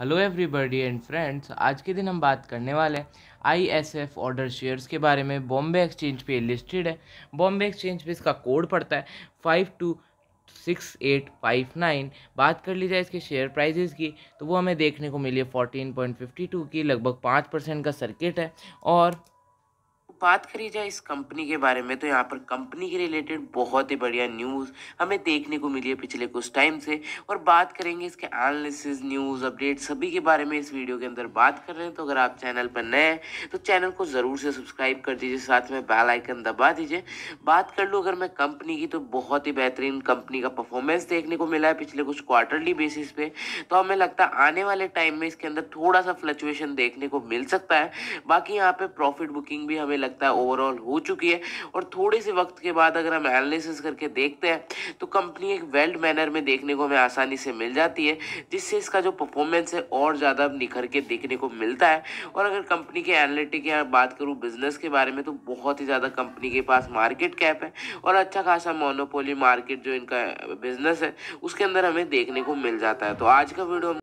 hello everybody and friends आज के दिन हम बात करने वाले हैं I S F order shares के बारे में बॉम्बे एक्सचेंज पे लिस्टेड है बॉम्बे एक्सचेंज पे इसका कोड पड़ता है five two six eight five nine बात कर ली जाए इसके शेयर प्राइजेस की तो वो हमें देखने को मिली है फोर्टीन पॉइंट फिफ्टी टू की लगभग पाँच परसेंट का सर्किट है और बात करी जाए इस कंपनी के बारे में तो यहाँ पर कंपनी के रिलेटेड बहुत ही बढ़िया न्यूज़ हमें देखने को मिली है पिछले कुछ टाइम से और बात करेंगे इसके एनालिसिस न्यूज़ अपडेट सभी के बारे में इस वीडियो के अंदर बात कर रहे हैं तो अगर आप चैनल पर नए हैं तो चैनल को ज़रूर से सब्सक्राइब कर दीजिए साथ में बेल आइकन दबा दीजिए बात कर लूँ अगर मैं कंपनी की तो बहुत ही बेहतरीन कंपनी का परफॉर्मेंस देखने को मिला है पिछले कुछ क्वार्टरली बेसिस पे तो हमें लगता है आने वाले टाइम में इसके अंदर थोड़ा सा फ्लक्चुएशन देखने को मिल सकता है बाकी यहाँ पे प्रॉफिट बुकिंग भी हमें लगता लगता है ओवरऑल हो चुकी है और थोड़े से वक्त के बाद अगर हम एनालिसिस करके देखते हैं तो कंपनी एक वेल्ड मैनर में देखने को हमें आसानी से मिल जाती है जिससे इसका जो परफॉर्मेंस है और ज़्यादा निखर के देखने को मिलता है और अगर कंपनी के एनालिटिक या बात करूँ बिजनेस के बारे में तो बहुत ही ज़्यादा कंपनी के पास मार्केट कैप है और अच्छा खासा मोनोपोली मार्केट जो इनका बिजनेस है उसके अंदर हमें देखने को मिल जाता है तो आज का वीडियो